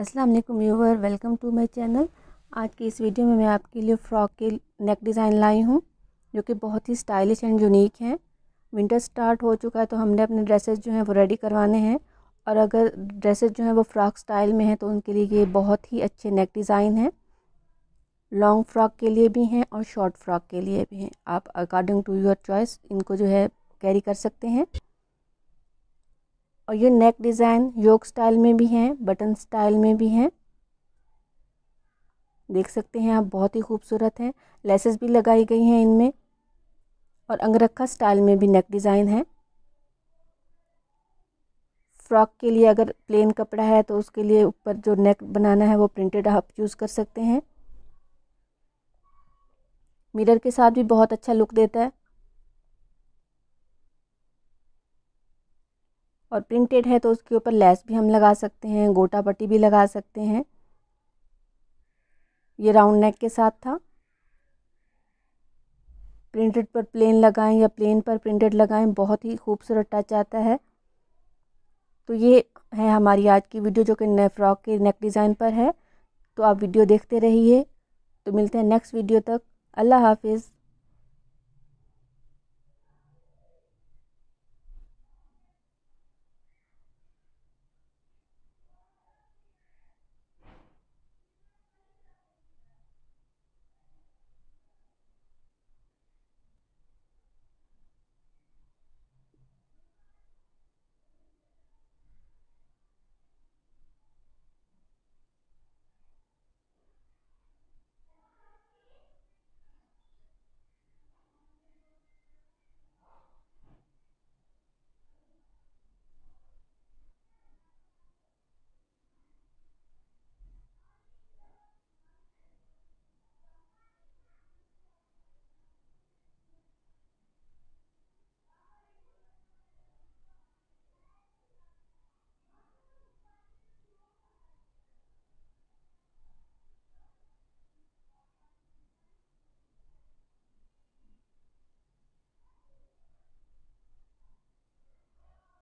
अस्सलाम वालेकुम welcome to my channel आज की इस वीडियो में मैं आपके लिए फ़्रॉक के नेक डिज़ाइन लाई हूँ जो कि बहुत ही स्टाइलिश एंड यूनिक हैं विंटर स्टार्ट हो चुका है तो हमने अपने ड्रेसेस जो हैं वो रेडी करवाने हैं और अगर ड्रेसेस जो हैं वो फ़्रॉक स्टाइल में हैं तो उनके लिए ये बहुत ही अच्छे नेक डिज़ाइन हैं लॉन्ग फ़्रॉक के लिए भी हैं और शॉर्ट फ़्रॉक के लिए भी हैं आप अकॉर्डिंग टू योर चॉइस इनको जो है कैरी कर सकते हैं और ये नेक डिज़ाइन योग स्टाइल में भी हैं बटन स्टाइल में भी हैं देख सकते हैं आप बहुत ही खूबसूरत हैं लेसेस भी लगाई गई हैं इनमें और अंगरखा स्टाइल में भी नेक डिज़ाइन है फ्रॉक के लिए अगर प्लेन कपड़ा है तो उसके लिए ऊपर जो नेक बनाना है वो प्रिंटेड आप यूज़ कर सकते हैं मिरर के साथ भी बहुत अच्छा लुक देता है और प्रिंटेड है तो उसके ऊपर लेस भी हम लगा सकते हैं गोटा पट्टी भी लगा सकते हैं ये राउंड नेक के साथ था प्रिंटेड पर प्लेन लगाएं या प्लेन पर प्रिंटेड लगाएं बहुत ही खूबसूरत टच आता है तो ये है हमारी आज की वीडियो जो कि नए फ्रॉक के नेक डिज़ाइन पर है तो आप वीडियो देखते रहिए तो मिलते हैं नेक्स्ट वीडियो तक अल्लाह हाफिज़